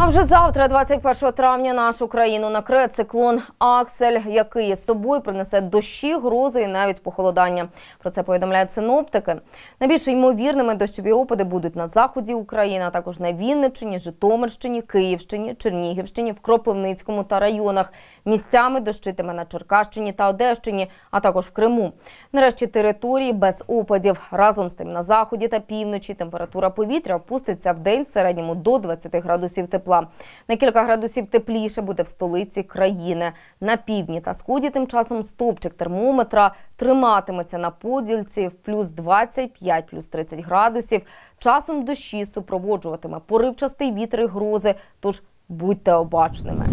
А вже завтра, 21 травня, нашу країну накриє циклон Аксель, який з собою принесе дощі, грози і навіть похолодання. Про це повідомляють синоптики. Найбільш ймовірними дощові опади будуть на заході України, а також на Вінниччині, Житомирщині, Київщині, Чернігівщині, в Кропивницькому та районах. Місцями дощитиме на Черкащині та Одещині, а також в Криму. Нарешті території без опадів. Разом з тим на заході та півночі температура повітря опуститься в день в середньому до 20 градусів тепла тепла. На кілька градусів тепліше буде в столиці країни. На півдні та сході тим часом стопчик термометра триматиметься на подільці в плюс 25, плюс 30 градусів. Часом дощі супроводжуватиме поривчастий вітер і грози, тож будьте обачними.